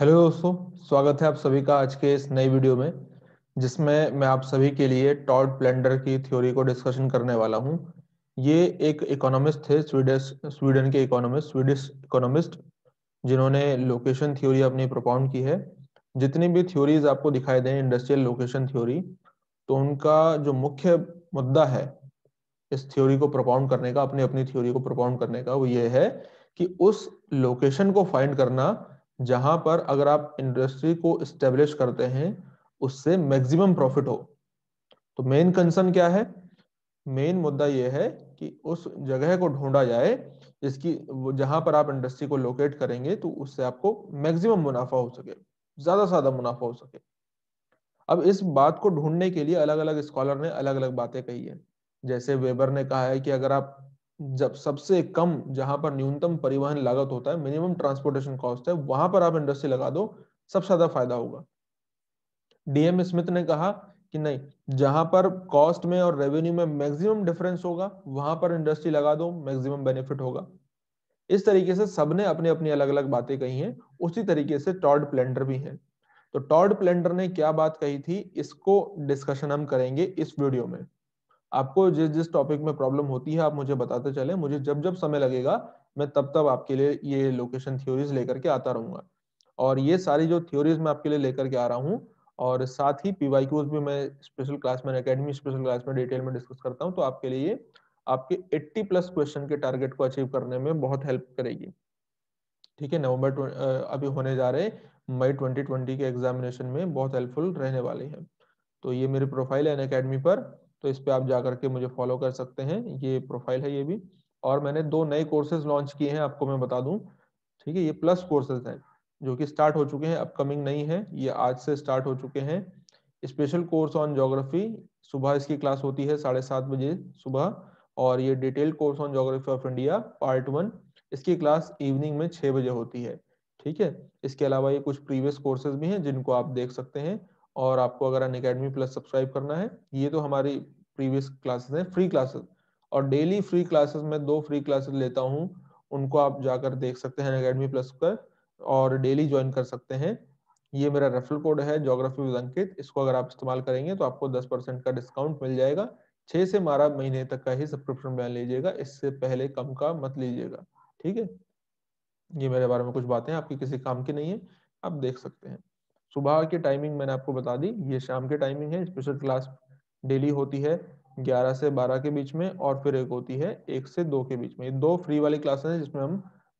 Hello दोस्तों स्वागत है आप सभी का आज के इस नई वीडियो में जिसमें मैं आप सभी के लिए टॉड प्लेंडर की थ्योरी को डिस्कशन करने वाला हूं ये एक इकोनॉमिस्ट थे स्वीडिश स्वीडन के इकोनॉमिस्ट स्वीडिश इकोनॉमिस्ट जिन्होंने लोकेशन थ्योरी अपनी प्रोपाउंड की है जितनी भी थ्योरीज आपको दिखाई दें इंडस्ट्रियल लोकेशन थ्योरी तो उनका जो मुख्य मुद्दा है इस थ्योरी को प्रोपाउंड करने का अपनी अपनी थ्योरी को प्रोपाउंड करने का वो ये है कि उस लोकेशन को फाइंड करना जहां पर अगर आप इंडस्ट्री को स्टेब्लिश करते हैं उससे मैक्सिमम प्रॉफिट हो तो मेन कंसर्न क्या है मेन मुद्दा यह है कि उस जगह को ढूंढा जाए जिसकी जहां पर आप इंडस्ट्री को लोकेट करेंगे तो उससे आपको मैक्सिमम मुनाफा हो सके ज्यादा से ज्यादा मुनाफा हो सके अब इस बात को ढूंढने के लिए अलग अलग स्कॉलर ने अलग अलग बातें कही है जैसे वेबर ने कहा है कि अगर आप जब सबसे कम जहां पर न्यूनतम परिवहन लागत होता है मिनिमम ट्रांसपोर्टेशन कॉस्ट है वहां पर आप इंडस्ट्री लगा दो सबसे ज्यादा फायदा होगा डीएम स्मिथ ने कहा कि नहीं जहां पर कॉस्ट में और रेवेन्यू में मैक्सिमम डिफरेंस होगा वहां पर इंडस्ट्री लगा दो मैक्सिमम बेनिफिट होगा इस तरीके से सबने अपनी अपनी अलग अलग बातें कही हैं उसी तरीके से टॉर्ड प्लेंडर भी हैं तो टॉर्ड प्लेंडर ने क्या बात कही थी इसको डिस्कशन हम करेंगे इस वीडियो में आपको जिस जिस टॉपिक में प्रॉब्लम होती है आप मुझे बताते चले मुझे जब जब समय लगेगा मैं तब तब आपके लिए ये लोकेशन थ्योरीज लेकर के आता रहूंगा और ये सारी जो थ्योरीज मैं आपके लिए लेकर के आ रहा हूँ और साथ ही पी वाई भी मैं स्पेशल क्लास में अकेडमी स्पेशल क्लास में डिटेल में डिस्कस करता हूँ तो आपके लिए आपके 80 प्लस क्वेश्चन के टारगेट को अचीव करने में बहुत हेल्प करेगी ठीक है नवंबर अभी होने जा रहे मई 2020 के एग्जामिनेशन में बहुत हेल्पफुल रहने वाले हैं तो ये मेरी प्रोफाइल है अन अकेडमी पर तो इस पर आप जा करके मुझे फॉलो कर सकते हैं ये प्रोफाइल है ये भी और मैंने दो नए कोर्सेज लॉन्च किए हैं आपको मैं बता दूं ठीक है ये प्लस कोर्सेज हैं जो कि स्टार्ट हो चुके हैं अपकमिंग नहीं है ये आज से स्टार्ट हो चुके हैं स्पेशल कोर्स ऑन जोग्राफी सुबह इसकी क्लास होती है साढ़े सात बजे सुबह और ये detail course on geography of India part one इसकी क्लास इवनिंग में छः बजे होती है ठीक है इसके अलावा ये कुछ प्रीवियस कोर्सेज भी हैं जिनको आप देख सकते हैं और आपको अगर अन अकेडमी प्लस सब्सक्राइब करना है ये तो हमारी प्रीवियस क्लासेस हैं फ्री क्लासेस और डेली फ्री क्लासेस में दो फ्री क्लासेस लेता हूँ उनको आप जाकर देख सकते हैं अकेडमी प्लस पर और डेली ज्वाइन कर सकते हैं ये मेरा रेफरल कोड है जोग्राफी विद अंकित इसको अगर आप इस्तेमाल करेंगे तो आपको दस परसेंट का डिस्काउंट मिल जाएगा छः से बारह महीने तक का ही सब्सक्रिप्शन प्लान लीजिएगा इससे पहले कम का मत लीजिएगा ठीक है ये मेरे बारे में कुछ बातें आपकी किसी काम की नहीं है आप देख सकते हैं सुबह की टाइमिंग मैंने आपको बता दी ये शाम की टाइमिंग है स्पेशल क्लास डेली होती है 11 से 12 के बीच में और फिर एक होती है एक से दो के बीच में ये दो फ्री वाली क्लासेस हैं जिसमें हम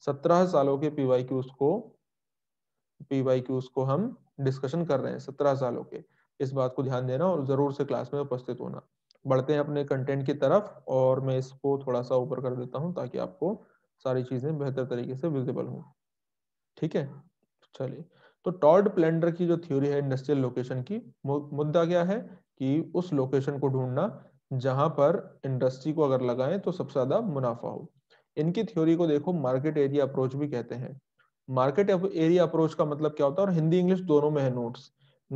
17 सालों के पीवाई क्यूज को पी वाई क्यूज को हम डिस्कशन कर रहे हैं 17 सालों के इस बात को ध्यान देना और जरूर से क्लास में उपस्थित होना बढ़ते हैं अपने कंटेंट की तरफ और मैं इसको थोड़ा सा ऊपर कर देता हूँ ताकि आपको सारी चीजें बेहतर तरीके से विजिबल हों ठीक है चलिए तो टॉर्ड प्लेंडर की जो थ्योरी है इंडस्ट्रियल लोकेशन की मुद्दा क्या है कि उस लोकेशन को ढूंढना जहां पर इंडस्ट्री को अगर लगाएं तो सबसे ज्यादा मुनाफा हो इनकी थ्योरी को देखो मार्केट एरिया अप्रोच भी कहते हैं मार्केट एरिया अप्रोच का मतलब क्या होता है और हिंदी इंग्लिश दोनों में है नोट्स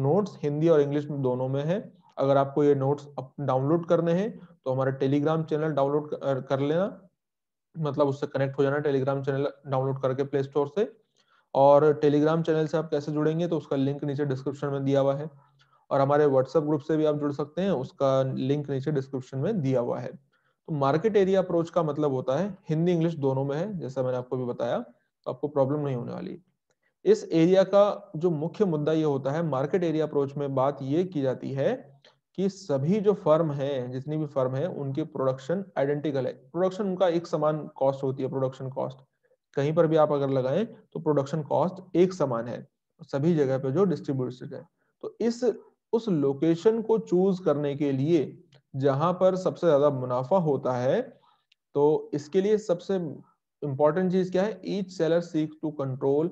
नोट्स हिंदी और इंग्लिश में दोनों में है अगर आपको ये नोट्स डाउनलोड करने हैं तो हमारा टेलीग्राम चैनल डाउनलोड कर लेना मतलब उससे कनेक्ट हो जाना टेलीग्राम चैनल डाउनलोड करके प्ले स्टोर से और टेलीग्राम चैनल से आप कैसे जुड़ेंगे तो उसका लिंक नीचे डिस्क्रिप्शन में दिया हुआ है और हमारे व्हाट्सएप ग्रुप से भी आप जुड़ सकते हैं उसका लिंक नीचे डिस्क्रिप्शन में दिया हुआ है तो मार्केट एरिया अप्रोच का मतलब होता है हिंदी इंग्लिश दोनों में है जैसा मैंने आपको भी बताया तो आपको प्रॉब्लम नहीं होने वाली इस एरिया का जो मुख्य मुद्दा ये होता है मार्केट एरिया अप्रोच में बात ये की जाती है कि सभी जो फर्म है जितनी भी फर्म है उनकी प्रोडक्शन आइडेंटिकल है प्रोडक्शन उनका एक समान कॉस्ट होती है प्रोडक्शन कॉस्ट कहीं पर भी आप अगर लगाए तो प्रोडक्शन कॉस्ट एक समान है सभी जगह पे जो डिस्ट्रीब्यूटेड है तो इस उस लोकेशन को चूज करने के लिए जहां पर सबसे ज्यादा मुनाफा होता है तो इसके लिए सबसे इंपॉर्टेंट चीज क्या है each seller seek to control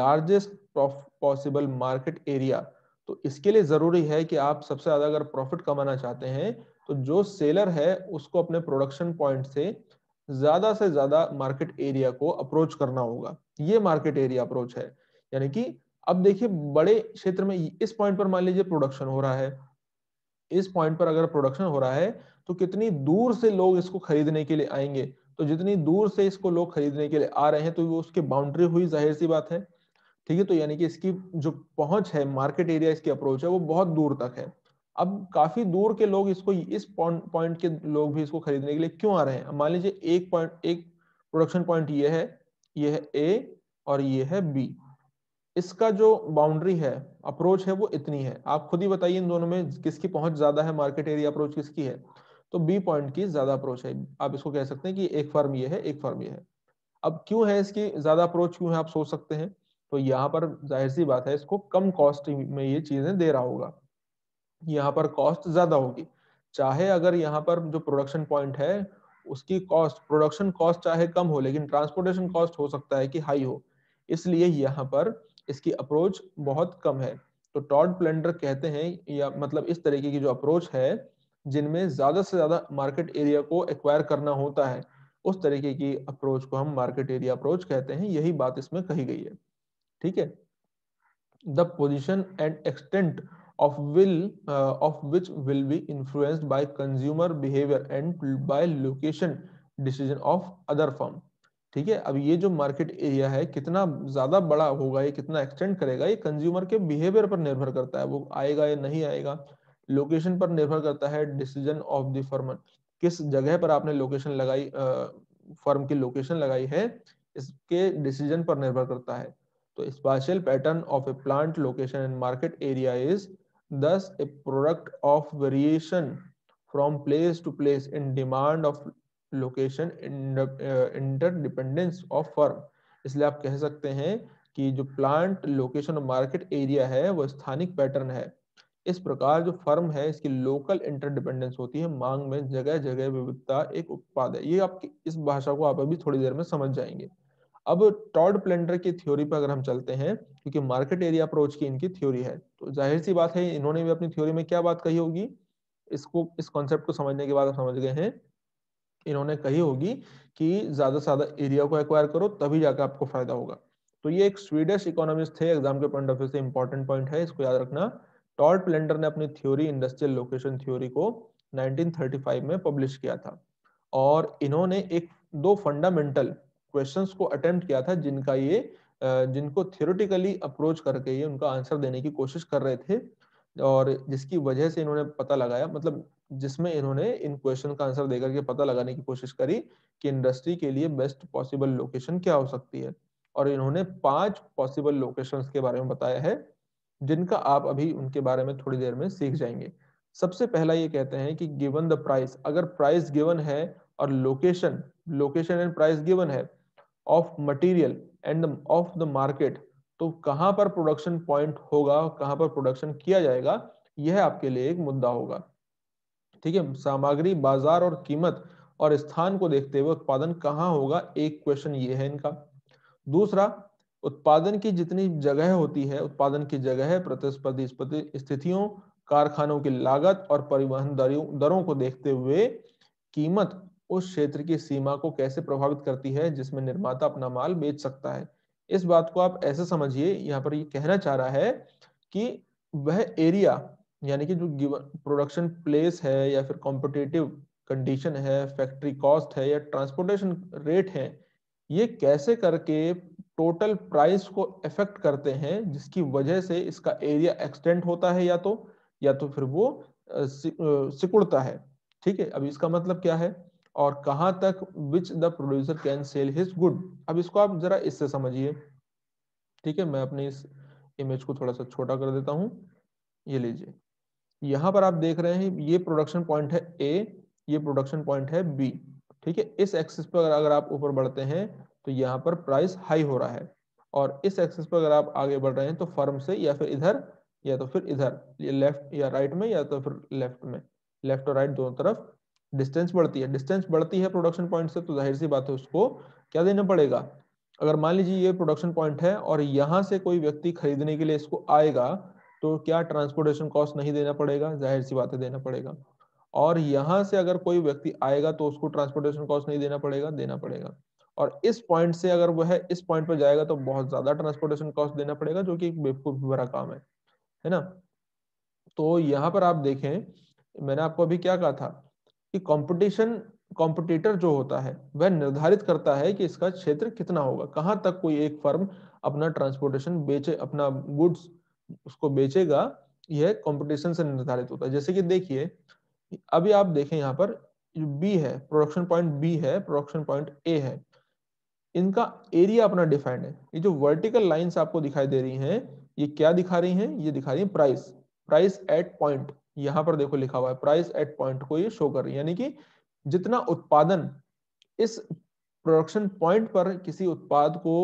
largest possible market area तो इसके लिए जरूरी है कि आप सबसे ज्यादा अगर प्रॉफिट कमाना चाहते हैं तो जो सेलर है उसको अपने प्रोडक्शन पॉइंट से ज्यादा से ज्यादा मार्केट एरिया को अप्रोच करना होगा ये मार्केट एरिया अप्रोच है यानी कि अब देखिए बड़े क्षेत्र में इस पॉइंट पर मान लीजिए प्रोडक्शन हो रहा है इस पॉइंट पर अगर प्रोडक्शन हो रहा है तो कितनी दूर से लोग इसको खरीदने के लिए आएंगे तो जितनी दूर से इसको लोग खरीदने के लिए आ रहे हैं तो वो उसकी बाउंड्री हुई जाहिर सी बात है ठीक है तो यानी कि इसकी जो पहुंच है मार्केट एरिया इसकी अप्रोच है वो बहुत दूर तक है अब काफी दूर के लोग इसको इस पॉइंट के लोग भी इसको खरीदने के लिए क्यों आ रहे हैं मान लीजिए एक पॉइंट एक प्रोडक्शन पॉइंट ये है ये है ए और ये है बी इसका जो बाउंड्री है अप्रोच है वो इतनी है आप खुद ही बताइए इन दोनों में किसकी पहुंच ज्यादा है मार्केट एरिया अप्रोच किसकी है तो बी पॉइंट की ज्यादा अप्रोच है आप इसको कह सकते हैं कि एक फर्म ये है एक फर्म ये है अब क्यों है इसकी ज्यादा अप्रोच क्यों है आप सोच सकते हैं तो यहाँ पर जाहिर सी बात है इसको कम कॉस्ट में ये चीजें दे रहा होगा यहाँ पर कॉस्ट ज्यादा होगी चाहे अगर यहाँ पर जो प्रोडक्शन पॉइंट है उसकी कॉस्ट प्रोडक्शन कॉस्ट चाहे कम हो लेकिन ट्रांसपोर्टेशन कॉस्ट हो सकता है कि हाई हो इसलिए यहाँ पर इसकी अप्रोच बहुत कम है तो टॉड प्लेंडर कहते हैं या मतलब इस तरीके की जो अप्रोच है जिनमें ज्यादा से ज्यादा मार्केट एरिया को एक्वायर करना होता है उस तरीके की अप्रोच को हम मार्केट एरिया अप्रोच कहते हैं यही बात इसमें कही गई है ठीक है the position and extent of will uh, of which will be influenced by consumer behavior and by location decision of other firm ठीक है अब ये जो मार्केट एरिया है कितना ज्यादा बड़ा होगा ये कितना एक्सटेंड करेगा ये कंज्यूमर के बिहेवियर पर निर्भर करता है वो आएगा या नहीं आएगा लोकेशन पर निर्भर करता है डिसीजन ऑफ द फर्म किस जगह पर आपने लोकेशन लगाई फर्म की लोकेशन लगाई है इसके डिसीजन पर निर्भर करता है तो spatial pattern of a plant location and market area is thus a product of variation from place to place in demand of location uh, interdependence of firm इसलिए आप कह सकते हैं कि जो प्लांट लोकेशन और मार्केट एरिया है वो स्थानिक पैटर्न है इस प्रकार जो फर्म है इसकी लोकल इंटरडिपेंडेंस होती है मांग में जगह जगह विविधता एक उत्पाद है ये आप इस भाषा को आप अभी थोड़ी देर में समझ जाएंगे अब टॉड प्लेंडर की थ्योरी पर अगर हम चलते हैं क्योंकि मार्केट एरिया अप्रोच की इनकी थ्योरी है तो जाहिर सी बात है इन्होंने भी अपनी थ्योरी में क्या बात कही होगी इसको इस कॉन्सेप्ट को समझने के बाद समझ गए हैं इन्होंने कही होगी कि ज्यादा से ज्यादा एरिया को एक्वायर करो तभी जाकर आपको फायदा होगा तो ये एक स्वीडिश इकोनॉमिस्ट थे एग्जाम के पॉइंट ऑफ व्यू से इंपॉर्टेंट पॉइंट है इसको याद रखना टॉर्ड प्लेंडर ने अपनी थ्योरी इंडस्ट्रियल लोकेशन थ्योरी को 1935 में पब्लिश किया था और इन्होंने एक दो फंडामेंटल क्वेश्चंस को अटेम्प्ट किया था जिनका ये जिनको थियोरटिकली अप्रोच करके ये उनका आंसर देने की कोशिश कर रहे थे और जिसकी वजह से इन्होंने पता लगाया मतलब जिसमें इन्होंने इन क्वेश्चन का आंसर देकर के पता लगाने की कोशिश करी कि इंडस्ट्री के लिए बेस्ट पॉसिबल लोकेशन क्या हो सकती है और इन्होंने पांच पॉसिबल लोकेशन के बारे में बताया है जिनका आप अभी उनके बारे में थोड़ी देर में सीख जाएंगे सबसे पहला ये कहते हैं कि गिवन द प्राइस अगर प्राइस गिवन है और location location and price given है of material and of the market तो कहां पर प्रोडक्शन पॉइंट होगा कहां पर प्रोडक्शन किया जाएगा यह आपके लिए एक मुद्दा होगा ठीक है सामग्री बाजार और कीमत और स्थान को देखते हुए उत्पादन कहाँ होगा एक क्वेश्चन ये है इनका दूसरा उत्पादन की जितनी जगह होती है उत्पादन की जगह प्रतिस्पर्धी स्थितियों कारखानों की लागत और परिवहन दरों को देखते हुए कीमत उस क्षेत्र की सीमा को कैसे प्रभावित करती है जिसमें निर्माता अपना माल बेच सकता है इस बात को आप ऐसे समझिए यहाँ पर ये कहना चाह रहा है कि वह एरिया यानी कि जो प्रोडक्शन प्लेस है या फिर कॉम्पिटेटिव कंडीशन है फैक्ट्री कॉस्ट है या ट्रांसपोर्टेशन रेट है ये कैसे करके टोटल प्राइस को इफेक्ट करते हैं जिसकी वजह से इसका एरिया एक्सटेंड होता है या तो या तो फिर वो सिकुड़ता है ठीक है अब इसका मतलब क्या है और कहां तक which the producer can sell his good अब इसको आप जरा इससे समझिए ठीक है मैं अपने इस इमेज को थोड़ा सा छोटा कर देता हूँ ये लीजिए यहां पर आप देख रहे हैं ये प्रोडक्शन पॉइंट है ए ये प्रोडक्शन पॉइंट है बी ठीक है इस एक्सिस पर अगर आप ऊपर बढ़ते हैं तो यहाँ पर प्राइस हाई हो रहा है और इस एक्सिस पर अगर आप आगे बढ़ रहे हैं तो फर्म से या फिर इधर या तो फिर इधर लेफ्ट या राइट में या तो फिर लेफ्ट में लेफ्ट और राइट दोनों तरफ डिस्टेंस बढ़ती है डिस्टेंस बढ़ती है प्रोडक्शन पॉइंट से तो जाहिर सी बात है उसको क्या देना पड़ेगा अगर मान लीजिए ये प्रोडक्शन पॉइंट है और यहाँ से कोई व्यक्ति खरीदने के लिए इसको आएगा तो क्या ट्रांसपोर्टेशन कॉस्ट नहीं देना पड़ेगा जाहिर सी बात है देना पड़ेगा और यहाँ से अगर कोई व्यक्ति आएगा तो उसको ट्रांसपोर्टेशन कॉस्ट नहीं देना पड़ेगा देना पड़ेगा और इस पॉइंट से अगर वह इस पॉइंट पर जाएगा तो बहुत ज्यादा ट्रांसपोर्टेशन कॉस्ट देना पड़ेगा जो कि बेवकूफ भरा काम है है ना तो यहाँ पर आप देखें मैंने आपको अभी क्या कहा था कि कंपटीशन कॉम्पिटिटर जो होता है वह निर्धारित करता है कि इसका क्षेत्र कितना होगा कहाँ तक कोई एक फर्म अपना ट्रांसपोर्टेशन बेचे अपना गुड्स उसको बेचेगा यह कंपटीशन से निर्धारित होता है जैसे कि देखिए अभी आप देखें यहाँ पर बी है प्रोडक्शन पॉइंट बी है प्रोडक्शन पॉइंट ए है इनका एरिया अपना डिफाइंड है ये जो वर्टिकल लाइन आपको दिखाई दे रही हैं ये क्या दिखा रही हैं ये दिखा रही है प्राइस प्राइस एट पॉइंट यहां पर देखो लिखा हुआ है प्राइस एट पॉइंट को ये शो कर रही है यानी कि जितना उत्पादन इस प्रोडक्शन पॉइंट पर किसी उत्पाद को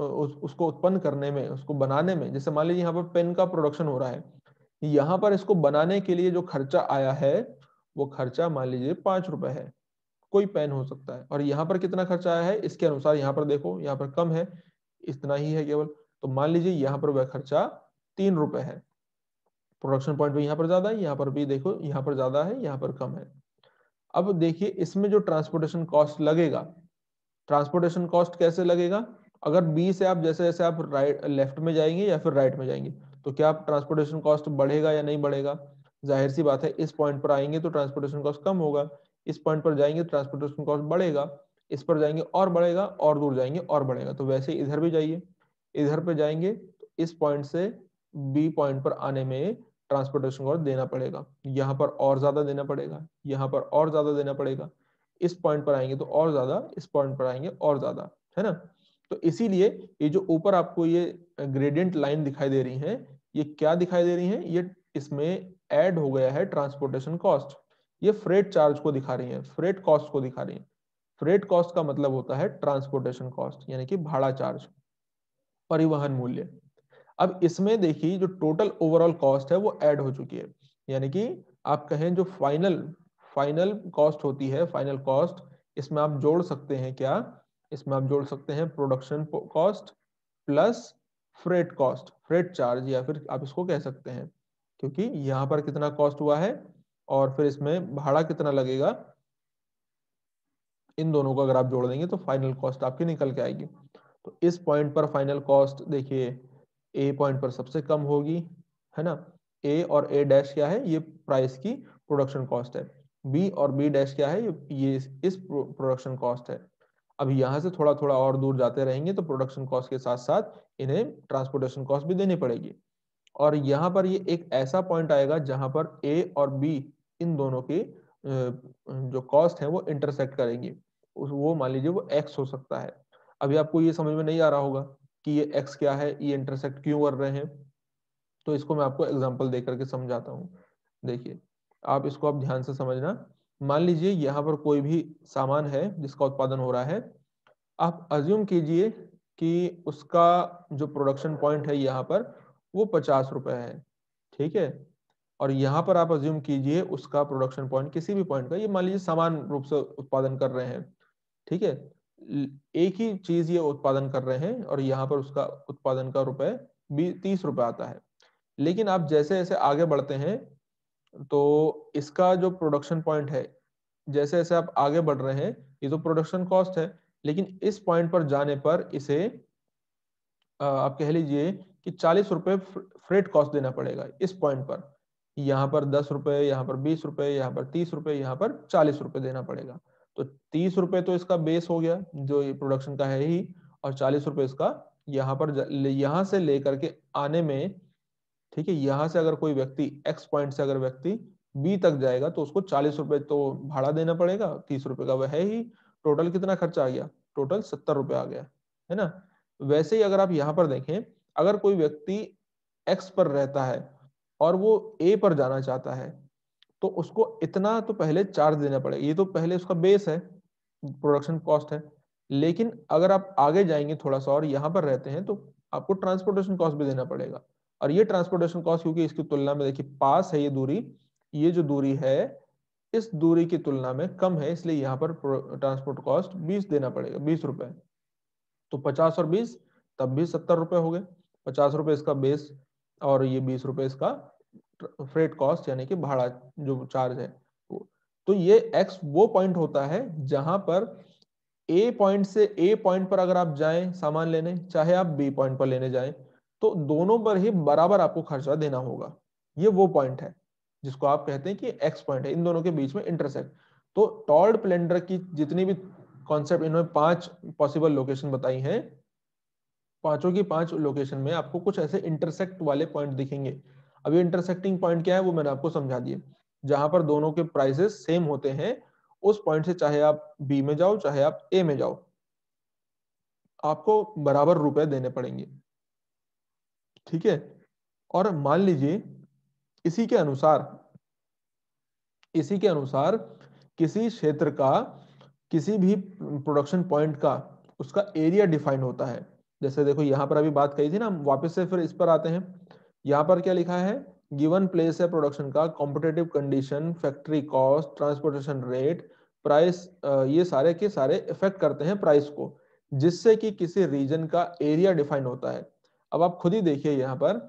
उस, उसको उत्पन्न करने में उसको बनाने में जैसे मान लीजिए यहाँ पर पेन का प्रोडक्शन हो रहा है यहाँ पर इसको बनाने के लिए जो खर्चा आया है वो खर्चा मान लीजिए पांच रुपए है कोई पेन हो सकता है और यहाँ पर कितना खर्चा आया है इसके अनुसार यहाँ पर देखो यहाँ पर कम है इतना ही है केवल तो मान लीजिए यहाँ पर वह खर्चा तीन रुपए है प्रोडक्शन पॉइंट भी यहाँ पर ज्यादा है यहाँ पर भी देखो यहाँ पर ज्यादा है यहाँ पर कम है अब देखिए इसमें जो ट्रांसपोर्टेशन कॉस्ट लगेगा ट्रांसपोर्टेशन कॉस्ट कैसे लगेगा अगर बी से आप जैसे जैसे आप राइट लेफ्ट में जाएंगे या फिर राइट में जाएंगे तो क्या आप ट्रांसपोर्टेशन कॉस्ट बढ़ेगा या नहीं बढ़ेगा जाहिर सी बात है इस पॉइंट पर आएंगे तो ट्रांसपोर्टेशन कॉस्ट कम होगा इस पॉइंट पर जाएंगे ट्रांसपोर्टेशन तो कॉस्ट बढ़ेगा इस पर जाएंगे और बढ़ेगा और दूर जाएंगे और बढ़ेगा तो वैसे इधर भी जाइए इधर पर जाएंगे तो इस पॉइंट से बी पॉइंट पर आने में ट्रांसपोर्टेशन कॉस्ट देना पड़ेगा यहाँ पर और ज्यादा देना पड़ेगा यहाँ पर और ज्यादा देना पड़ेगा इस पॉइंट पर आएंगे तो और ज्यादा इस पॉइंट पर आएंगे और ज्यादा है ना तो इसीलिए ये जो ऊपर आपको ये ग्रेडियंट लाइन दिखाई दे रही है ये क्या दिखाई दे रही है ये इसमें एड हो गया है ट्रांसपोर्टेशन कॉस्ट ये फ्रेट चार्ज को दिखा रही है फ्रेट कॉस्ट को दिखा रही है फ्रेट कॉस्ट का मतलब होता है ट्रांसपोर्टेशन कॉस्ट यानी कि भाड़ा चार्ज परिवहन मूल्य अब इसमें देखिए जो टोटल ओवरऑल कॉस्ट है वो ऐड हो चुकी है यानी कि आप कहें जो फाइनल फाइनल कॉस्ट होती है फाइनल कॉस्ट इसमें आप जोड़ सकते हैं क्या इसमें आप जोड़ सकते हैं production cost plus freight cost freight charge या फिर आप इसको कह सकते हैं क्योंकि यहाँ पर कितना कॉस्ट हुआ है और फिर इसमें भाड़ा कितना लगेगा इन दोनों को अगर आप जोड़ देंगे तो फाइनल कॉस्ट आपकी निकल के आएगी तो इस पॉइंट पर फाइनल कॉस्ट देखिए ए पॉइंट पर सबसे कम होगी है ना ए और ए डैश क्या है ये प्राइस की प्रोडक्शन कॉस्ट है बी और बी डैश क्या है ये इस प्रोडक्शन कॉस्ट है अब यहाँ से थोड़ा थोड़ा और दूर जाते रहेंगे तो प्रोडक्शन कॉस्ट के साथ साथ इन्हें ट्रांसपोर्टेशन कॉस्ट भी देनी पड़ेगी और यहाँ पर ये एक ऐसा पॉइंट आएगा जहां पर ए और बी इन दोनों के जो कॉस्ट है वो इंटरसेक्ट करेंगे वो मान लीजिए वो एक्स हो सकता है अभी आपको ये समझ में नहीं आ रहा होगा कि ये एक्स क्या है ये इंटरसेक्ट क्यों कर रहे हैं तो इसको मैं आपको एग्जाम्पल दे करके समझाता हूँ देखिए आप इसको आप ध्यान से समझना मान लीजिए यहाँ पर कोई भी सामान है जिसका उत्पादन हो रहा है आप अज्यूम कीजिए कि उसका जो प्रोडक्शन पॉइंट है यहाँ पर वो पचास रुपए है ठीक है और यहाँ पर आप अज्यूम कीजिए उसका प्रोडक्शन पॉइंट किसी भी पॉइंट का ये मान लीजिए सामान रूप से उत्पादन कर रहे हैं ठीक है एक ही चीज ये उत्पादन कर रहे हैं और यहाँ पर उसका उत्पादन का रुपए तीस रुपए आता है लेकिन आप जैसे जैसे आगे बढ़ते हैं तो इसका जो प्रोडक्शन पॉइंट है जैसे जैसे आप आगे बढ़ रहे हैं ये तो प्रोडक्शन कॉस्ट है लेकिन इस पॉइंट पर जाने पर इसे आप कह लीजिए कि चालीस रुपए फ्रेट कॉस्ट देना पड़ेगा इस पॉइंट पर यहाँ पर दस रुपए यहाँ पर बीस रुपए यहाँ पर तीस रुपए यहाँ पर चालीस रुपए देना पड़ेगा तो तीस रुपए तो इसका बेस हो गया जो प्रोडक्शन का है ही और चालीस रुपए इसका यहाँ पर यहां से लेकर के आने में ठीक है यहाँ से अगर कोई व्यक्ति एक्स पॉइंट से अगर व्यक्ति बी तक जाएगा तो उसको चालीस रुपए तो भाड़ा देना पड़ेगा तीस रुपए का वह है ही टोटल कितना खर्चा आ गया टोटल सत्तर रुपए आ गया है ना वैसे ही अगर आप यहाँ पर देखें अगर कोई व्यक्ति एक्स पर रहता है और वो ए पर जाना चाहता है तो उसको इतना तो पहले चार्ज देना पड़ेगा ये तो पहले उसका बेस है प्रोडक्शन कॉस्ट है लेकिन अगर आप आगे जाएंगे थोड़ा सा और यहाँ पर रहते हैं तो आपको ट्रांसपोर्टेशन कॉस्ट भी देना पड़ेगा और ये ट्रांसपोर्टेशन कॉस्ट क्योंकि इसकी तुलना में देखिए पास है ये दूरी ये जो दूरी है इस दूरी की तुलना में कम है इसलिए यहाँ पर ट्रांसपोर्ट कॉस्ट बीस देना पड़ेगा बीस रुपए तो पचास और बीस तब भी सत्तर रुपए हो गए पचास रुपए इसका बेस और ये बीस रुपए इसका फ्रेट कॉस्ट यानी कि भाड़ा जो चार्ज है तो ये एक्स वो पॉइंट होता है जहां पर ए पॉइंट से ए पॉइंट पर अगर आप जाएं सामान लेने चाहे आप बी पॉइंट पर लेने जाएं तो दोनों पर ही बराबर आपको खर्चा देना होगा ये वो पॉइंट है जिसको आप कहते हैं कि एक्स पॉइंट है इन दोनों के बीच में इंटरसेक्ट तो टॉल्ड प्लेंडर की जितनी भी कॉन्सेप्ट इन्होंने पांच पॉसिबल लोकेशन बताई हैं पांचों की पांच लोकेशन में आपको कुछ ऐसे इंटरसेक्ट वाले पॉइंट दिखेंगे अब ये इंटरसेक्टिंग पॉइंट क्या है वो मैंने आपको समझा दिए जहां पर दोनों के प्राइसेस सेम होते हैं उस पॉइंट से चाहे आप बी में जाओ चाहे आप ए में जाओ आपको बराबर रुपए देने पड़ेंगे ठीक है और मान लीजिए इसी के अनुसार इसी के अनुसार किसी क्षेत्र का किसी भी प्रोडक्शन पॉइंट का उसका एरिया डिफाइन होता है जैसे देखो यहां पर अभी बात कही थी ना हम वापस से फिर इस पर आते हैं यहाँ पर क्या लिखा है गिवन प्लेस है प्रोडक्शन का competitive condition factory cost transportation rate price ये सारे के सारे इफेक्ट करते हैं प्राइस को जिससे कि किसी रीजन का एरिया डिफाइन होता है अब आप खुद ही देखिए यहाँ पर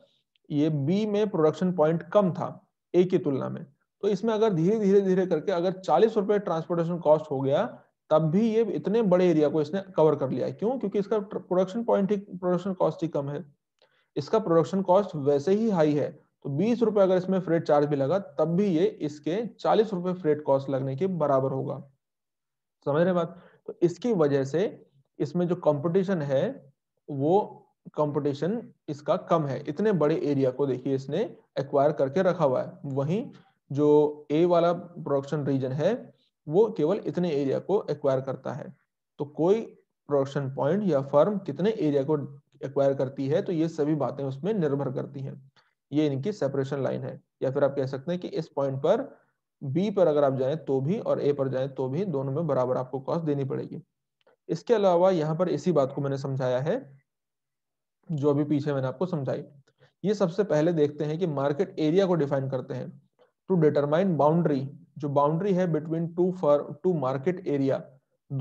ये बी में प्रोडक्शन पॉइंट कम था ए की तुलना में तो इसमें अगर धीरे धीरे धीरे करके अगर चालीस रुपए ट्रांसपोर्टेशन कॉस्ट हो गया तब भी ये इतने बड़े एरिया को इसने कवर कर लिया क्यों क्योंकि इसका प्रोडक्शन पॉइंट ही प्रोडक्शन कॉस्ट ही कम है इसका प्रोडक्शन कॉस्ट वैसे ही हाई है तो बीस रुपए अगर इसमें फ्रेट चार्ज भी लगा तब भी ये इसके चालीस रुपए फ्रेट कॉस्ट लगने के बराबर होगा समझ रहे बात तो इसकी वजह से इसमें जो कंपटीशन है वो कंपटीशन इसका कम है इतने बड़े एरिया को देखिए इसने एक्वायर करके रखा हुआ है वहीं जो ए वाला प्रोडक्शन रीजन है वो केवल इतने एरिया को एक्वायर करता है तो कोई प्रोडक्शन पॉइंट या फर्म कितने एरिया को एक्वायर करती है तो ये सभी बातें उसमें निर्भर करती हैं ये इनकी सेपरेशन लाइन है या फिर आप कह सकते हैं कि इस पॉइंट पर बी पर अगर आप जाएं तो भी और ए पर जाएं तो भी दोनों में बराबर आपको कॉस्ट देनी पड़ेगी इसके अलावा यहाँ पर इसी बात को मैंने समझाया है जो अभी पीछे मैंने आपको समझाई ये सबसे पहले देखते हैं कि मार्केट एरिया को डिफाइन करते हैं टू डिटरमाइन बाउंड्री जो बाउंड्री है between two for two market area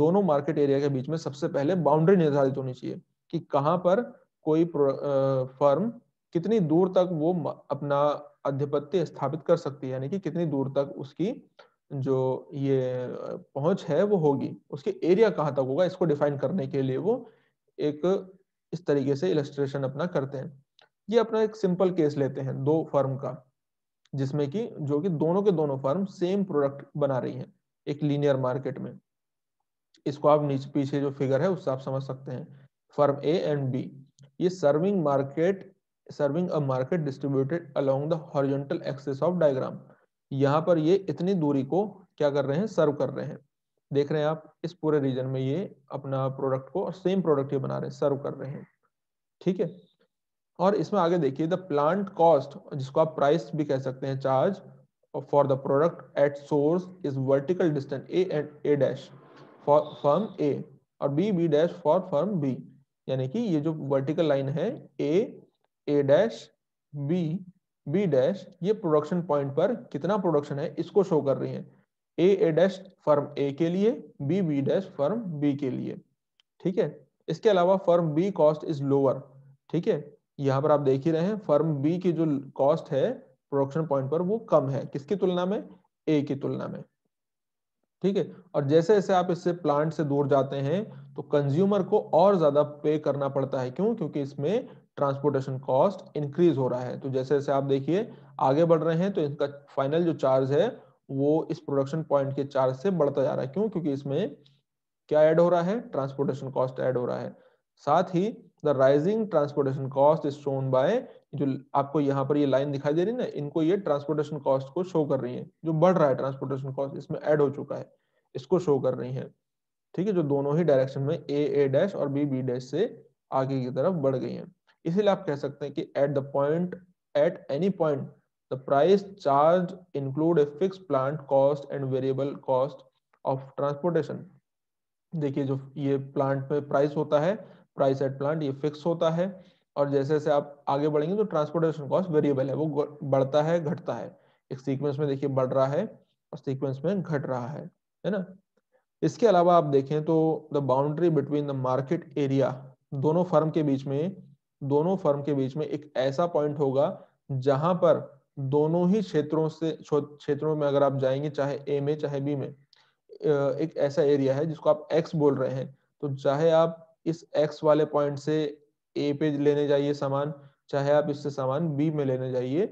दोनों मार्केट एरिया के बीच में सबसे पहले बाउंड्री निर्धारित होनी चाहिए कि कहाँ पर कोई फर्म कितनी दूर तक वो अपना अधिपत्य स्थापित कर सकती है यानी कि कितनी दूर तक उसकी जो ये पहुंच है वो होगी उसके एरिया कहाँ तक होगा इसको डिफाइन करने के लिए वो एक इस तरीके से इलस्ट्रेशन अपना करते हैं ये अपना एक सिंपल केस लेते हैं दो फर्म का जिसमें कि जो कि दोनों के दोनों फर्म सेम प्रोडक्ट बना रही हैं एक लीनियर मार्केट में इसको आप नीचे पीछे जो फिगर है उससे आप समझ सकते हैं firm A and B. ये serving market serving a market distributed along the horizontal axis of diagram. यहाँ पर ये इतनी दूरी को क्या कर रहे हैं सर्व कर रहे हैं देख रहे हैं आप इस पूरे रीजन में ये अपना प्रोडक्ट को सेम प्रोडक्ट ये बना रहे हैं सर्व कर रहे हैं ठीक है और इसमें आगे देखिए द प्लांट कॉस्ट जिसको आप प्राइस भी कह सकते हैं charge for the product at source is vertical distance A and A dash for firm A और B B dash for firm B यानी कि ये जो वर्टिकल लाइन है A A dash B B dash ये प्रोडक्शन पॉइंट पर कितना production है इसको शो कर रही है A A dash firm A के लिए B B dash firm B के लिए ठीक है इसके अलावा firm B cost is lower ठीक है यहाँ पर आप देख ही रहे हैं फर्म बी की जो कॉस्ट है प्रोडक्शन पॉइंट पर वो कम है किसकी तुलना में ए की तुलना में ठीक है और जैसे जैसे आप इससे प्लांट से दूर जाते हैं तो कंज्यूमर को और ज्यादा पे करना पड़ता है क्यों क्योंकि इसमें ट्रांसपोर्टेशन कॉस्ट इंक्रीज हो रहा है तो जैसे जैसे आप देखिए आगे बढ़ रहे हैं तो इनका फाइनल जो चार्ज है वो इस प्रोडक्शन पॉइंट के चार्ज से बढ़ता जा रहा है क्यों क्योंकि इसमें क्या ऐड हो रहा है ट्रांसपोर्टेशन कॉस्ट ऐड हो रहा है साथ ही the rising transportation cost is shown by जो आपको यहाँ पर ये लाइन दिखाई दे रही है ना इनको ये ट्रांसपोर्टेशन कॉस्ट को शो कर रही है जो बढ़ रहा है ट्रांसपोर्टेशन कॉस्ट इसमें ऐड हो चुका है इसको शो कर रही है ठीक है जो दोनों ही डायरेक्शन में ए ए डैश और बी बी डैश से आगे की तरफ बढ़ गई है इसीलिए आप कह सकते हैं कि at the point at any point the price charge include a fix plant cost and variable cost of transportation देखिए जो ये प्लांट में प्राइस होता है प्राइस एट प्लांट ये फिक्स होता है और जैसे जैसे आप आगे बढ़ेंगे तो ट्रांसपोर्टेशन कॉस्ट वेरिएबल है वो बढ़ता है घटता है एक सीक्वेंस में देखिए बढ़ रहा है और सीक्वेंस में घट रहा है है ना इसके अलावा आप देखें तो the boundary between the market area दोनों फर्म के बीच में दोनों फर्म के बीच में एक ऐसा पॉइंट होगा जहां पर दोनों ही क्षेत्रों से क्षेत्रों में अगर आप जाएंगे चाहे ए में चाहे बी में एक ऐसा एरिया है जिसको आप एक्स बोल रहे हैं तो चाहे आप इस एक्स वाले पॉइंट से ए पे लेने जाइए सामान चाहे आप इससे सामान बी में लेने जाइए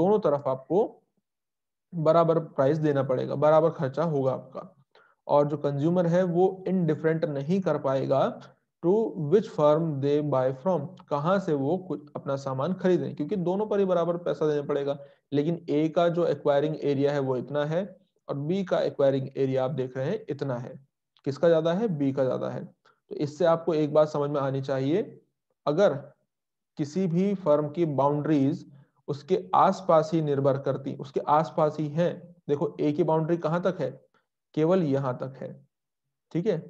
दोनों तरफ आपको बराबर प्राइस देना पड़ेगा बराबर खर्चा होगा आपका और जो कंज्यूमर है वो इनडिफरेंट नहीं कर पाएगा to which firm they buy from कहाँ से वो कुछ अपना सामान खरीदें क्योंकि दोनों पर ही बराबर पैसा देना पड़ेगा लेकिन ए का जो एक्वायरिंग एरिया है वो इतना है और बी का एक्वायरिंग एरिया आप देख रहे हैं इतना है किसका ज्यादा है बी का ज्यादा है तो इससे आपको एक बात समझ में आनी चाहिए अगर किसी भी फर्म की बाउंड्रीज उसके आसपास ही निर्भर करती उसके आसपास ही है देखो ए की बाउंड्री कहां तक है केवल यहां तक है ठीक है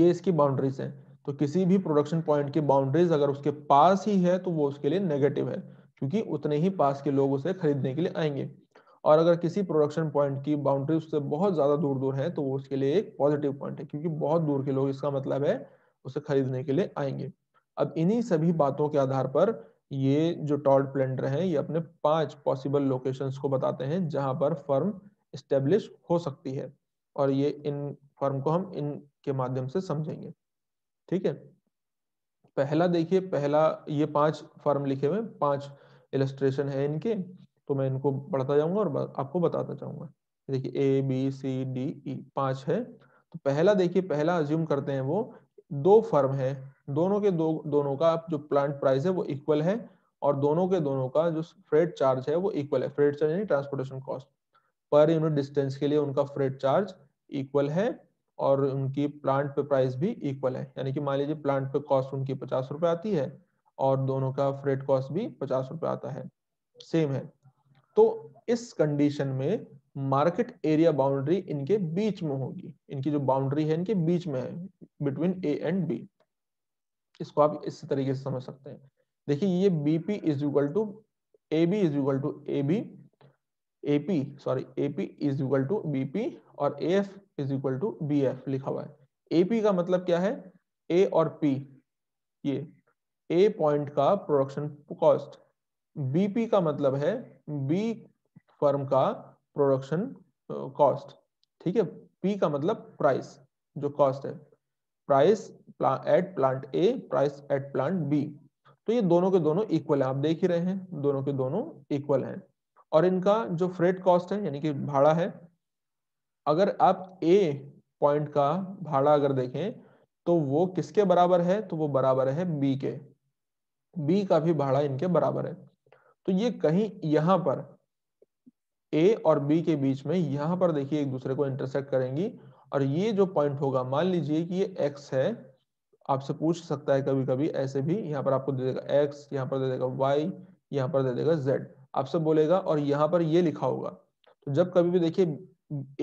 ये इसकी बाउंड्रीज है तो किसी भी प्रोडक्शन पॉइंट की बाउंड्रीज अगर उसके पास ही है तो वो उसके लिए नेगेटिव है क्योंकि उतने ही पास के लोग उसे खरीदने के लिए आएंगे और अगर किसी प्रोडक्शन पॉइंट की बाउंड्री उससे बहुत ज्यादा दूर दूर है तो वो उसके लिए एक पॉजिटिव पॉइंट है क्योंकि बहुत दूर के लोग इसका मतलब है उसे खरीदने के लिए आएंगे अब इन्हीं सभी बातों के आधार पर ये जो टॉल प्लेंडर हैं ये अपने पांच पॉसिबल लोकेशंस को बताते हैं जहां पर फर्म स्टेब्लिश हो सकती है और ये इन फर्म को हम इन के माध्यम से समझेंगे ठीक है पहला देखिए पहला ये पांच फर्म लिखे हुए पांच इलेस्ट्रेशन है इनके तो मैं इनको पढ़ता जाऊंगा और आपको बताता जाऊंगा देखिए A B C D E पांच है तो पहला देखिए पहला अज्यूम करते हैं वो दो फर्म है दोनों के दो दोनों का जो प्लांट प्राइस है वो इक्वल है और दोनों के दोनों का जो फ्रेट चार्ज है वो इक्वल है फ्रेट चार्ज यानी ट्रांसपोर्टेशन कॉस्ट पर यूनिट डिस्टेंस के लिए उनका फ्रेट चार्ज इक्वल है और उनकी प्लांट पे प्राइस भी इक्वल है यानी कि मान लीजिए प्लांट पे कॉस्ट उनकी पचास रुपए आती है और दोनों का फ्रेट कॉस्ट भी पचास रुपए आता है सेम है तो इस कंडीशन में मार्केट एरिया बाउंड्री इनके बीच में होगी इनकी जो बाउंड्री है इनके बीच में है बिटवीन ए एंड बी इसको आप इस तरीके से समझ सकते हैं देखिए ये BP is equal to A B is equal to A B AP sorry AP is equal to BP और A F is equal to B F लिखा हुआ है एपी का मतलब क्या है ए और पी ये ए पॉइंट का प्रोडक्शन कॉस्ट बीपी का मतलब है बी फर्म का प्रोडक्शन कॉस्ट uh, ठीक है पी का मतलब प्राइस जो कॉस्ट है price at plant A price at plant B तो ये दोनों के दोनों इक्वल है आप देख ही रहे हैं दोनों के दोनों इक्वल हैं और इनका जो फ्रेट कॉस्ट है यानी कि भाड़ा है अगर आप ए पॉइंट का भाड़ा अगर देखें तो वो किसके बराबर है तो वो बराबर है बी के बी का भी भाड़ा इनके बराबर है तो ये कहीं यहां पर ए और बी के बीच में यहां पर देखिए एक दूसरे को इंटरसेक्ट करेंगी और ये जो पॉइंट होगा मान लीजिए कि ये एक्स है आपसे पूछ सकता है कभी कभी ऐसे भी यहाँ पर आपको दे देगा एक्स यहाँ पर दे देगा वाई यहाँ पर दे देगा जेड आपसे बोलेगा और यहाँ पर ये लिखा होगा तो जब कभी भी देखिए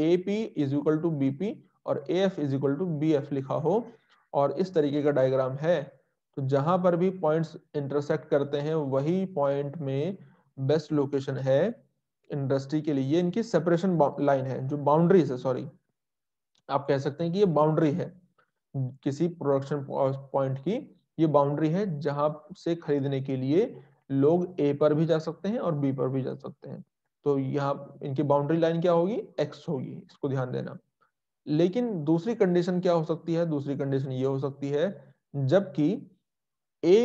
A P is equal to B P और A F is equal to B F लिखा हो और इस तरीके का डायग्राम है तो जहां पर भी पॉइंट्स इंटरसेक्ट करते हैं वही पॉइंट में बेस्ट लोकेशन है इंडस्ट्री के लिए ये इनकी सेपरेशन लाइन है जो बाउंड्री है सॉरी आप कह सकते हैं कि ये बाउंड्री है किसी प्रोडक्शन पॉइंट की ये बाउंड्री है जहां से खरीदने के लिए लोग ए पर भी जा सकते हैं और बी पर भी जा सकते हैं तो यहाँ इनकी बाउंड्री लाइन क्या होगी एक्स होगी इसको ध्यान देना लेकिन दूसरी कंडीशन क्या हो सकती है दूसरी कंडीशन ये हो सकती है जबकि A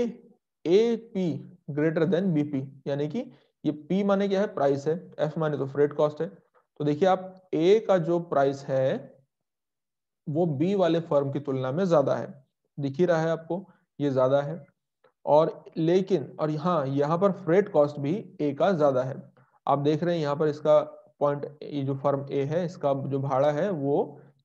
A P greater than BP यानी कि ये पी माने क्या है प्राइस है एफ माने तो फ्रेड कॉस्ट है तो देखिए आप ए का जो प्राइस है वो बी वाले फर्म की तुलना में ज्यादा है दिख ही रहा है आपको ये ज्यादा है और लेकिन और यहाँ यहाँ पर फ्रेट कॉस्ट भी ए का ज्यादा है आप देख रहे हैं यहाँ पर इसका पॉइंट ये जो फर्म ए है इसका जो भाड़ा है वो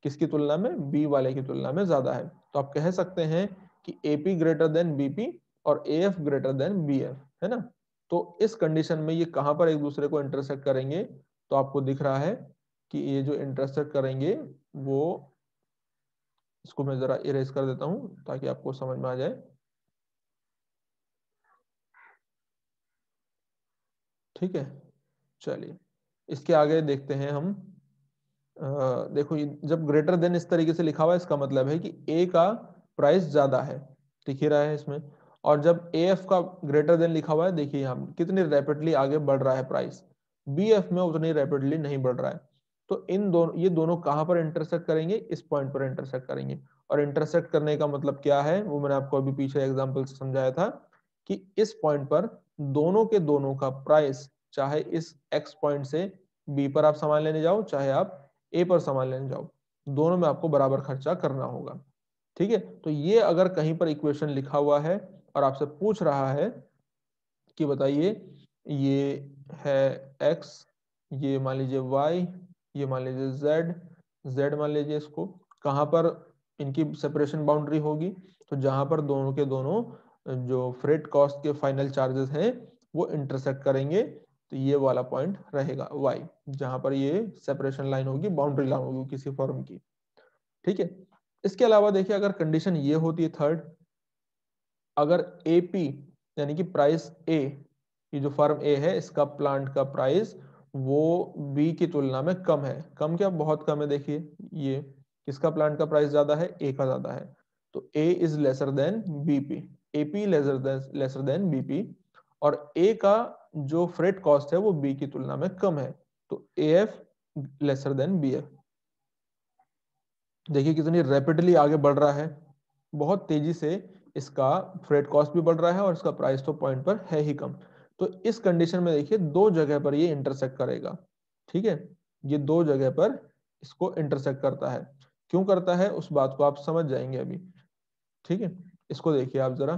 किसकी तुलना में बी वाले की तुलना में ज्यादा है तो आप कह सकते हैं कि एपी ग्रेटर देन बीपी और A F greater than B F है ना तो इस कंडीशन में ये कहां पर एक दूसरे को इंटरसेक्ट करेंगे तो आपको दिख रहा है कि ये जो इंटरसेक्ट करेंगे वो इसको मैं जरा इरेज कर देता हूं ताकि आपको समझ में आ जाए ठीक है चलिए इसके आगे देखते हैं हम आ, देखो जब ग्रेटर देन इस तरीके से लिखा हुआ है इसका मतलब है कि ए का प्राइस ज्यादा है दिख ही रहा है इसमें और जब ए एफ का ग्रेटर देन लिखा हुआ है देखिए हम कितनी रैपिडली आगे बढ़ रहा है प्राइस बी एफ में उतनी रैपिडली नहीं बढ़ रहा है तो इन दोनों ये दोनों कहाँ पर इंटरसेक्ट करेंगे इस पॉइंट पर इंटरसेक्ट करेंगे और इंटरसेक्ट करने का मतलब क्या है वो मैंने आपको अभी पीछे एग्जाम्पल समझाया था कि इस पॉइंट पर दोनों के दोनों का प्राइस चाहे इस एक्स पॉइंट से बी पर आप सामान लेने जाओ चाहे आप ए पर सामान लेने जाओ दोनों में आपको बराबर खर्चा करना होगा ठीक है तो ये अगर कहीं पर इक्वेशन लिखा हुआ है और आपसे पूछ रहा है कि बताइए ये है x ये मान लीजिए y ये मान लीजिए z z मान लीजिए इसको कहाँ पर इनकी सेपरेशन बाउंड्री होगी तो जहां पर दोनों के दोनों जो फ्रेट कॉस्ट के फाइनल चार्जेस हैं वो इंटरसेक्ट करेंगे तो ये वाला पॉइंट रहेगा y जहां पर ये सेपरेशन लाइन होगी बाउंड्री लाइन होगी किसी फॉर्म की ठीक है इसके अलावा देखिए अगर कंडीशन ये होती है थर्ड अगर ए पी यानी कि प्राइस ए ये जो फर्म ए है इसका प्लांट का प्राइस वो बी की तुलना में कम है कम क्या बहुत कम है देखिए ये किसका प्लांट का प्राइस ज्यादा है ए का ज्यादा है तो A is lesser than BP AP lesser than lesser than BP और ए का जो फ्रेट कॉस्ट है वो बी की तुलना में कम है तो A F lesser than B F देखिए कितनी रैपिडली आगे बढ़ रहा है बहुत तेजी से इसका फ्रेड कॉस्ट भी बढ़ रहा है और इसका प्राइस तो पॉइंट पर है ही कम तो इस कंडीशन में देखिए दो जगह पर ये इंटरसेक्ट करेगा ठीक है ये दो जगह पर इसको इंटरसेक्ट करता है क्यों करता है उस बात को आप समझ जाएंगे अभी ठीक है इसको देखिए आप जरा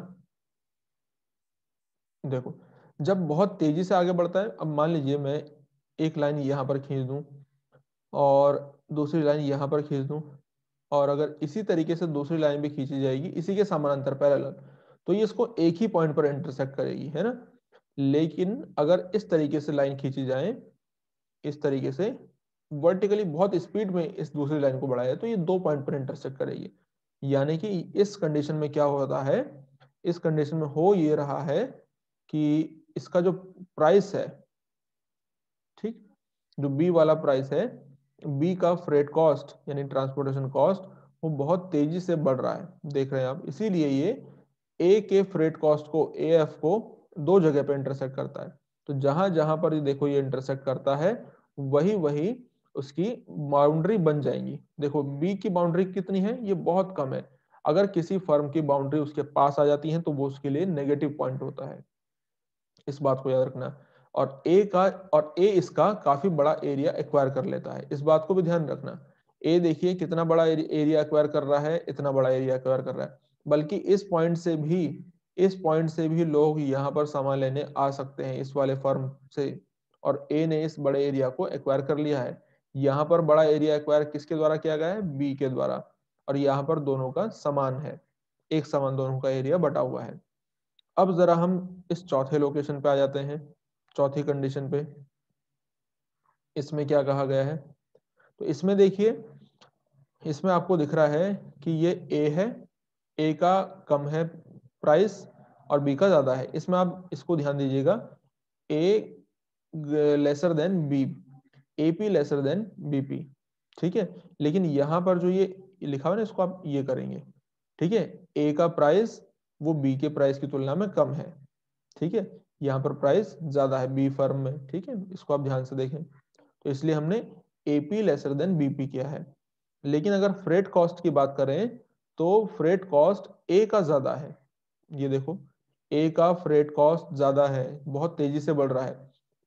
देखो जब बहुत तेजी से आगे बढ़ता है अब मान लीजिए मैं एक लाइन यहां पर खींच दूं और दूसरी लाइन यहां पर खींच दूं और अगर इसी तरीके से दूसरी लाइन भी खींची जाएगी इसी के समानांतर पैरल तो ये इसको एक ही पॉइंट पर इंटरसेक्ट करेगी है ना लेकिन अगर इस तरीके से लाइन खींची जाए इस तरीके से वर्टिकली बहुत स्पीड में इस दूसरी लाइन को बढ़ाया तो ये दो पॉइंट पर इंटरसेक्ट करेगी यानी कि इस कंडीशन में क्या होता है इस कंडीशन में हो ये रहा है कि इसका जो प्राइस है ठीक जो बी वाला प्राइस है बी का फ्रेड कॉस्ट यानी ट्रांसपोर्टेशन कॉस्ट वो बहुत तेजी से बढ़ रहा है देख रहे हैं आप इसीलिए ये ए के फ्रेड कॉस्ट को ए एफ को दो जगह पे इंटरसेक्ट करता है तो जहां जहां पर ये देखो ये इंटरसेक्ट करता है वही वही उसकी बाउंड्री बन जाएंगी देखो बी की बाउंड्री कितनी है ये बहुत कम है अगर किसी फर्म की बाउंड्री उसके पास आ जाती है तो वो उसके लिए नेगेटिव पॉइंट होता है इस बात को याद रखना और ए का और ए इसका काफी बड़ा एरिया एक्वायर कर लेता है इस बात को भी ध्यान रखना ए देखिए कितना बड़ा एरिया एक्वायर कर रहा है इतना बड़ा एरिया एक्वायर कर रहा है बल्कि इस पॉइंट से भी इस पॉइंट से भी लोग यहाँ पर सामान लेने आ सकते हैं इस वाले फर्म से और ए ने इस बड़े एरिया को एक्वायर कर लिया है यहाँ पर बड़ा एरिया एक्वायर किसके द्वारा किया गया है बी के द्वारा और यहाँ पर दोनों का समान है एक समान दोनों का एरिया बटा हुआ है अब जरा हम इस चौथे लोकेशन पे आ जाते हैं चौथी कंडीशन पे इसमें क्या कहा गया है तो इसमें देखिए इसमें आपको दिख रहा है कि ये ए है ए का कम है प्राइस और बी का ज्यादा है इसमें आप इसको ध्यान दीजिएगा A lesser than B A P lesser than B P ठीक है लेकिन यहां पर जो ये लिखा हुआ ना इसको आप ये करेंगे ठीक है ए का प्राइस वो बी के प्राइस की तुलना में कम है ठीक है यहाँ पर प्राइस ज्यादा है बी फर्म में ठीक है इसको आप ध्यान से देखें तो इसलिए हमने एपी लेसर देन बीपी किया है लेकिन अगर फ्रेट कॉस्ट की बात करें तो फ्रेट कॉस्ट ए का ज्यादा है ये देखो ए का फ्रेट कॉस्ट ज्यादा है बहुत तेजी से बढ़ रहा है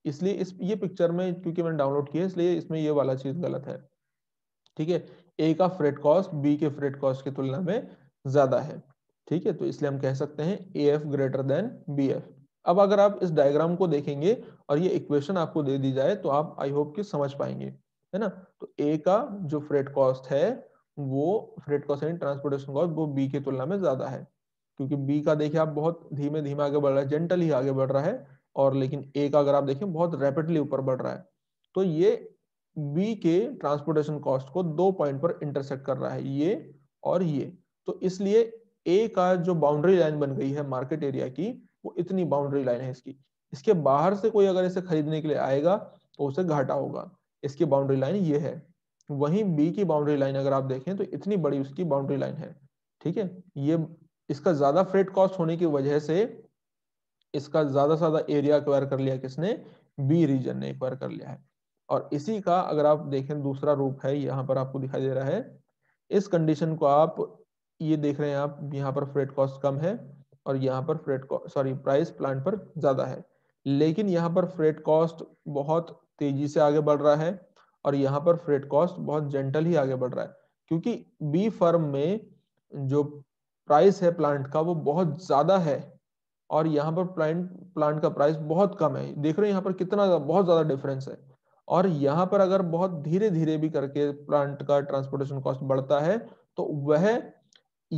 इसलिए इस ये पिक्चर में क्योंकि मैंने डाउनलोड किया इसलिए इसमें ये वाला चीज गलत है ठीक है ए का फ्रेट कॉस्ट बी के फ्रेट कॉस्ट की तुलना में ज्यादा है ठीक है तो इसलिए हम कह सकते हैं A F greater than B F अब अगर आप इस डायग्राम को देखेंगे और ये इक्वेशन आपको दे दी जाए तो आप आई होप कि समझ पाएंगे है ना तो ए का जो फ्रेट कॉस्ट है वो फ्रेट कॉस्ट यानी ट्रांसपोर्टेशन कॉस्ट वो बी की तुलना में ज्यादा है क्योंकि बी का देखिए आप बहुत धीमे धीमे आगे बढ़ रहा है जेंटल ही आगे बढ़ रहा है और लेकिन ए का अगर आप देखें बहुत रैपिडली ऊपर बढ़ रहा है तो ये बी के ट्रांसपोर्टेशन कॉस्ट को दो पॉइंट पर इंटरसेक्ट कर रहा है ये और ये तो इसलिए ए का जो बाउंड्री लाइन बन गई है मार्केट एरिया की वो इतनी बाउंड्री लाइन है इसकी इसके बाहर से कोई अगर इसे खरीदने के लिए आएगा तो उसे घाटा होगा इसकी बाउंड्री लाइन ये है वहीं बी की बाउंड्री लाइन अगर आप देखें तो इतनी बड़ी उसकी बाउंड्री लाइन है ठीक है ये इसका ज्यादा फ्रेट कॉस्ट होने की वजह से इसका ज्यादा से ज्यादा एरिया एक्वायर कर लिया किसने बी रीजन ने एक्वायर कर लिया है और इसी का अगर आप देखें दूसरा रूप है यहाँ पर आपको दिखाई दे रहा है इस कंडीशन को आप ये देख रहे हैं आप यहाँ पर फ्रेट कॉस्ट कम है और यहाँ पर फ्रेट सॉरी प्राइस प्लांट पर ज्यादा है लेकिन यहाँ पर फ्रेट कॉस्ट बहुत तेजी से आगे बढ़ रहा है और यहाँ पर फ्रेट कॉस्ट बहुत जेंटल ही आगे बढ़ रहा है क्योंकि बी फर्म में जो प्राइस है प्लांट का वो बहुत ज्यादा है और यहाँ पर प्लांट प्लांट का प्राइस बहुत कम है देख रहे हैं यहाँ पर कितना बहुत ज्यादा डिफरेंस है और यहाँ पर अगर बहुत धीरे धीरे भी करके प्लांट का ट्रांसपोर्टेशन कॉस्ट बढ़ता है तो वह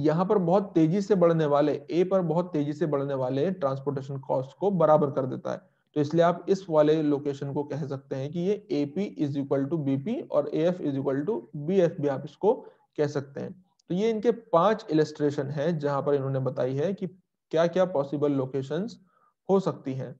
यहाँ पर बहुत तेजी से बढ़ने वाले ए पर बहुत तेजी से बढ़ने वाले ट्रांसपोर्टेशन कॉस्ट को बराबर कर देता है तो इसलिए आप इस वाले लोकेशन को कह सकते हैं कि ये A P is equal to B P और A F is equal to B F भी आप इसको कह सकते हैं तो ये इनके पांच इलेस्ट्रेशन है जहां पर इन्होंने बताई है कि क्या क्या पॉसिबल लोकेशन हो सकती है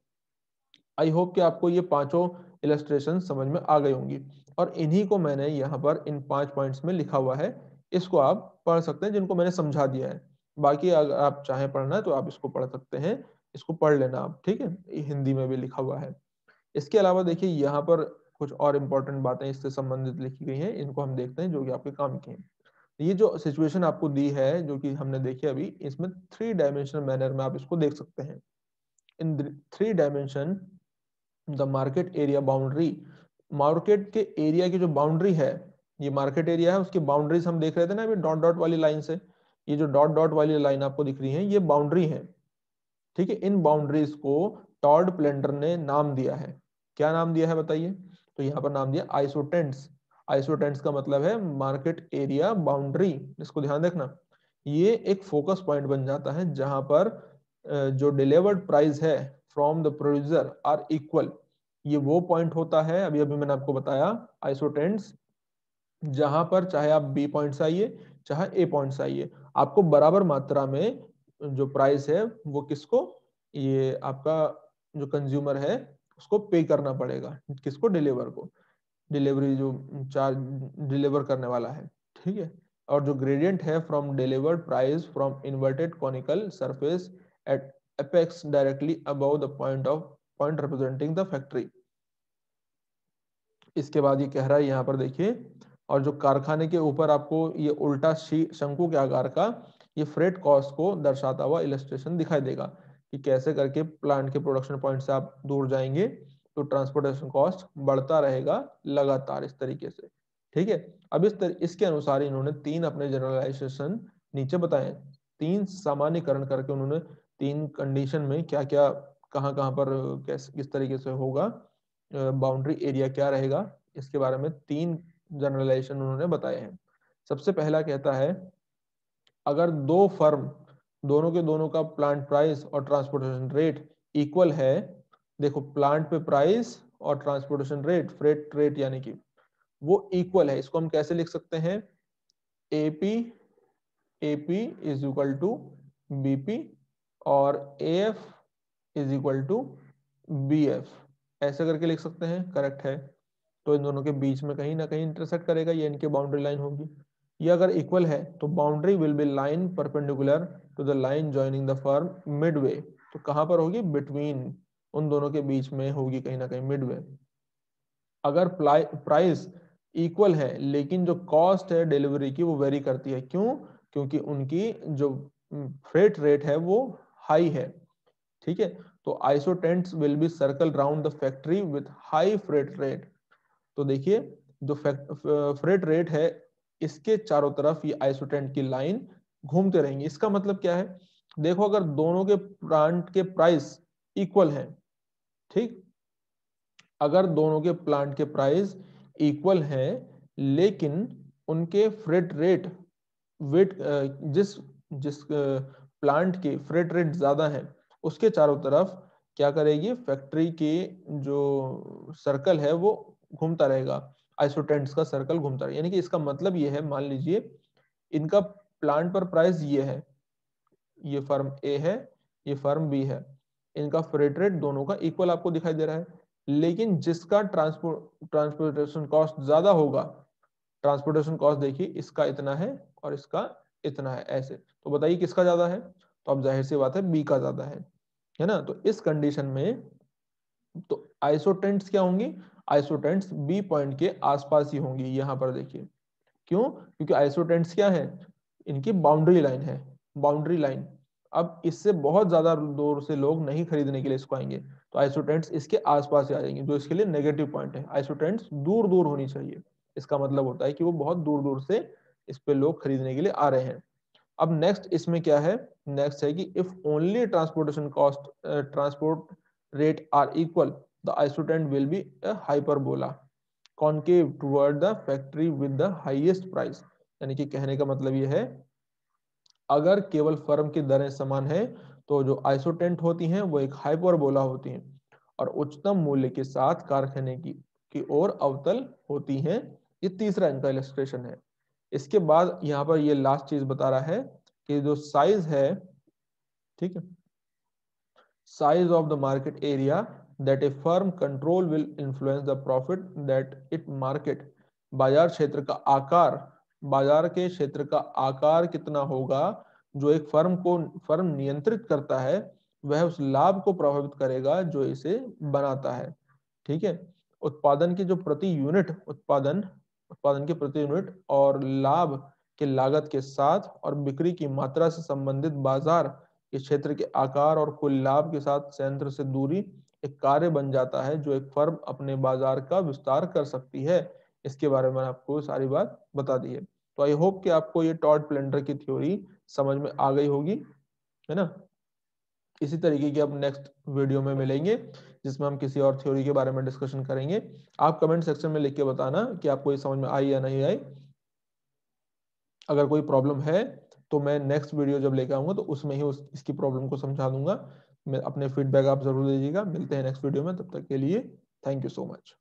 आई होप कि आपको ये पांचों इलेस्ट्रेशन समझ में आ गई होंगी और इन्हीं को मैंने यहाँ पर इन पांच पॉइंट्स में लिखा हुआ है इसको आप पढ़ सकते हैं जिनको मैंने समझा दिया है बाकी अगर आप चाहें पढ़ना तो आप इसको पढ़ सकते हैं इसको पढ़ लेना आप ठीक है हिंदी में भी लिखा हुआ है इसके अलावा देखिए यहाँ पर कुछ और इम्पोर्टेंट बातें इससे संबंधित लिखी गई हैं इनको हम देखते हैं जो कि आपके काम की हैं ये जो सिचुएशन आपको दी है जो कि हमने देखी अभी इसमें थ्री डायमेंशनल मैनर में आप इसको देख सकते हैं in three dimension the market area boundary market के एरिया की जो बाउंड्री है ये मार्केट एरिया है उसकी बाउंड्रीज हम देख रहे थे ना अभी डॉट डॉट वाली लाइन से ये जो डॉट डॉट वाली लाइन आपको दिख रही है ये बाउंड्री है ठीक है इन बाउंड्रीज को टॉड प्लेंडर ने नाम दिया है क्या नाम दिया है बताइए तो यहाँ पर नाम दिया आइसोटेंट्स आइसोटेंट्स का मतलब है मार्केट एरिया बाउंड्री इसको ध्यान देखना ये एक फोकस पॉइंट बन जाता है जहां पर जो डिलीवर्ड प्राइस है from the producer are equal ये वो पॉइंट होता है अभी अभी मैंने आपको बताया आइसोटेंट्स जहां पर चाहे आप बी पॉइंट्स आइए चाहे ए पॉइंट्स आइए आपको बराबर मात्रा में जो प्राइस है वो किसको ये आपका जो कंज्यूमर है उसको पे करना पड़ेगा किसको डिलीवर को डिलीवरी जो चार्ज डिलीवर करने वाला है ठीक है और जो ग्रेडियंट है from delivered price from inverted conical surface at apex directly above the point of point representing the factory इसके बाद ये कह रहा है यहाँ पर देखिए और जो कारखाने के ऊपर आपको ये उल्टा शी शंकु के आकार का ये फ्रेट कॉस्ट को दर्शाता हुआ इलस्ट्रेशन दिखाई देगा कि कैसे करके प्लांट के प्रोडक्शन पॉइंट से आप दूर जाएंगे तो ट्रांसपोर्टेशन कॉस्ट बढ़ता रहेगा लगातार इस तरीके से ठीक है अब इस तर, इसके अनुसार इन्होंने तीन अपने जनरलाइजेशन नीचे बताए तीन सामान्यकरण करके उन्होंने तीन कंडीशन में क्या क्या कहाँ कहाँ पर कैसे किस तरीके से होगा बाउंड्री एरिया क्या रहेगा इसके बारे में तीन जनरलाइजेशन उन्होंने बताए हैं सबसे पहला कहता है अगर दो फर्म दोनों के दोनों का प्लांट प्राइस और ट्रांसपोर्टेशन रेट इक्वल है देखो प्लांट पे प्राइस और ट्रांसपोर्टेशन रेट फ्रेट रेट यानी कि वो इक्वल है इसको हम कैसे लिख सकते हैं AP AP is equal to BP और F is equal to B F ऐसे करके लिख सकते हैं करेक्ट है तो इन दोनों के बीच में कहीं ना कहीं इंटरसेक्ट करेगा ये इनकी बाउंड्री लाइन होगी ये अगर इक्वल है तो boundary will be line perpendicular to the line joining the firm midway तो कहां पर होगी बिटवीन उन दोनों के बीच में होगी कहीं ना कहीं मिड वे अगर प्राइस इक्वल है लेकिन जो कॉस्ट है डिलीवरी की वो वेरी करती है क्यों क्योंकि उनकी जो फ्रेट रेट है वो हाई है ठीक है तो isotants will be circle round the factory with high freight rate तो देखिए जो फ्रेट रेट है इसके चारों तरफ ये आइसोटेंट की लाइन घूमते रहेंगे इसका मतलब क्या है देखो अगर दोनों के प्लांट के प्राइस इक्वल हैं ठीक अगर दोनों के प्लांट के प्राइस इक्वल हैं लेकिन उनके फ्रेट रेट वेट जिस जिस प्लांट के फ्रेट रेट ज्यादा है उसके चारों तरफ क्या करेगी फैक्ट्री के जो सर्कल है वो घूमता रहेगा आइसोटेंट्स का सर्कल घूमता रहेगा यानी कि इसका मतलब ये है मान लीजिए इनका प्लांट पर प्राइस ये है ये फर्म ए है ये फर्म बी है इनका फ्रेट रेट दोनों का इक्वल आपको दिखाई दे रहा है लेकिन जिसका ट्रांसपोर्ट ट्रांसपोर्टेशन कॉस्ट ज्यादा होगा ट्रांसपोर्टेशन कॉस्ट देखिए इसका इतना है और इसका इतना है ऐसे तो बताइए किसका ज्यादा है तो अब जाहिर सी बात है बी का ज्यादा है है ना तो इस कंडीशन में तो आइसोटेंट्स क्या होंगे आइसोटेंट्स बी पॉइंट के आसपास ही होंगी यहाँ पर देखिए क्यों क्योंकि आइसोटेंट्स क्या है इनकी बाउंड्री लाइन है बाउंड्री लाइन अब इससे बहुत ज्यादा दूर से लोग नहीं खरीदने के लिए इसको आएंगे तो आइसोटेंट्स इसके आसपास ही आ जाएंगे जो इसके लिए नेगेटिव पॉइंट है आइसोटेंट्स दूर दूर होनी चाहिए इसका मतलब होता है कि वो बहुत दूर दूर से इस पे लोग खरीदने के लिए आ रहे हैं अब नेक्स्ट इसमें क्या है नेक्स्ट है कि if only transportation cost transport rate are equal the isotent will be a hyperbola concave toward the factory with the highest price यानी कि कहने का मतलब यह है अगर केवल फर्म की दरें समान है तो जो आइसोटेंट होती हैं वो एक हाइपरबोला होती हैं और उच्चतम मूल्य के साथ कारखाने की ओर अवतल होती हैं ये तीसरा इनका इलस्ट्रेशन है इसके बाद यहाँ पर ये लास्ट चीज बता रहा है कि जो साइज है ठीक है size of the market area that a firm control will influence the profit that it market बाजार क्षेत्र का आकार बाजार के क्षेत्र का आकार कितना होगा जो एक फर्म को फर्म नियंत्रित करता है वह उस लाभ को प्रभावित करेगा जो इसे बनाता है ठीक है उत्पादन की जो प्रति यूनिट उत्पादन उत्पादन के प्रति यूनिट और लाभ के लागत के साथ और बिक्री की मात्रा से संबंधित बाजार के क्षेत्र के आकार और कुल लाभ के साथ संयंत्र से दूरी एक कार्य बन जाता है जो एक फर्म अपने बाजार का विस्तार कर सकती है इसके बारे में आपको सारी बात बता दी है तो आई होप कि आपको ये टॉट प्लेंडर की थ्योरी समझ में आ गई होगी है ना इसी तरीके की आप नेक्स्ट वीडियो में मिलेंगे जिसमें हम किसी और थ्योरी के बारे में डिस्कशन करेंगे आप कमेंट सेक्शन में लिख के बताना कि आपको ये समझ में आई या नहीं आई अगर कोई प्रॉब्लम है तो मैं नेक्स्ट वीडियो जब लेकर आऊंगा तो उसमें ही उस, इसकी प्रॉब्लम को समझा दूंगा अपने फीडबैक आप जरूर दीजिएगा मिलते हैं नेक्स्ट वीडियो में तब तक के लिए थैंक यू सो मच